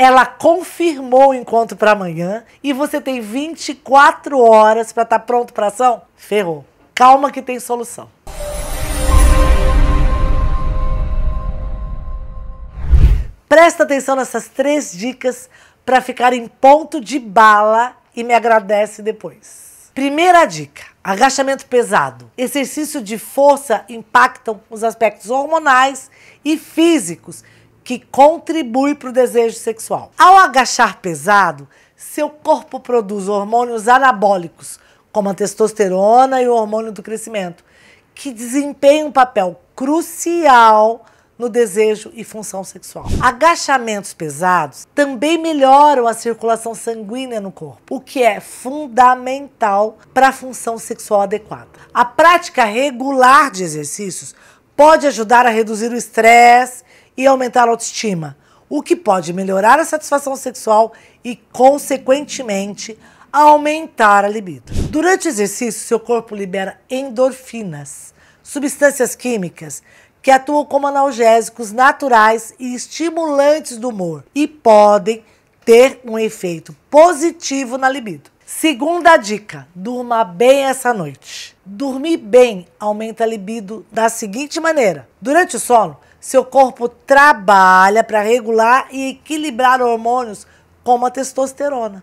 ela confirmou o encontro para amanhã e você tem 24 horas para estar tá pronto para ação? Ferrou. Calma que tem solução. Presta atenção nessas três dicas para ficar em ponto de bala e me agradece depois. Primeira dica: agachamento pesado. Exercício de força impactam os aspectos hormonais e físicos que contribui para o desejo sexual. Ao agachar pesado, seu corpo produz hormônios anabólicos, como a testosterona e o hormônio do crescimento, que desempenham um papel crucial no desejo e função sexual. Agachamentos pesados também melhoram a circulação sanguínea no corpo, o que é fundamental para a função sexual adequada. A prática regular de exercícios pode ajudar a reduzir o estresse e aumentar a autoestima, o que pode melhorar a satisfação sexual e, consequentemente, aumentar a libido. Durante o exercício, seu corpo libera endorfinas, substâncias químicas que atuam como analgésicos naturais e estimulantes do humor e podem ter um efeito positivo na libido. Segunda dica: durma bem essa noite. Dormir bem aumenta a libido da seguinte maneira: durante o sono, seu corpo trabalha para regular e equilibrar hormônios como a testosterona.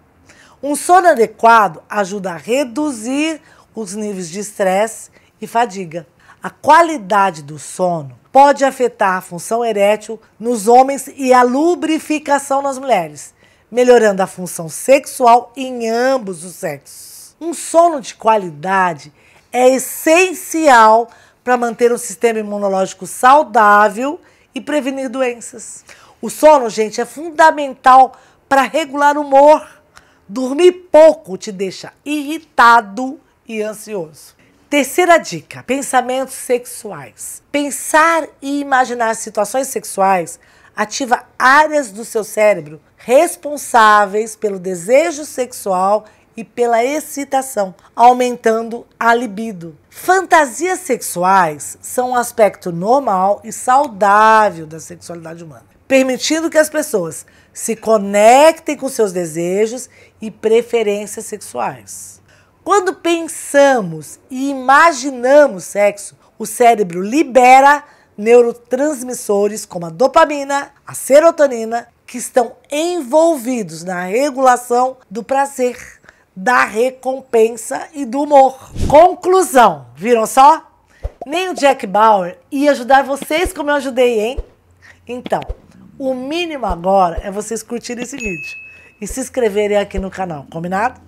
Um sono adequado ajuda a reduzir os níveis de estresse e fadiga. A qualidade do sono pode afetar a função erétil nos homens e a lubrificação nas mulheres, melhorando a função sexual em ambos os sexos. Um sono de qualidade é essencial para manter um sistema imunológico saudável e prevenir doenças. O sono, gente, é fundamental para regular o humor. Dormir pouco te deixa irritado e ansioso. Terceira dica: pensamentos sexuais. Pensar e imaginar situações sexuais ativa áreas do seu cérebro responsáveis pelo desejo sexual e pela excitação, aumentando a libido. Fantasias sexuais são um aspecto normal e saudável da sexualidade humana, permitindo que as pessoas se conectem com seus desejos e preferências sexuais. Quando pensamos e imaginamos sexo, o cérebro libera neurotransmissores como a dopamina, a serotonina, que estão envolvidos na regulação do prazer da recompensa e do humor. Conclusão, viram só? Nem o Jack Bauer ia ajudar vocês como eu ajudei, hein? Então, o mínimo agora é vocês curtirem esse vídeo e se inscreverem aqui no canal, combinado?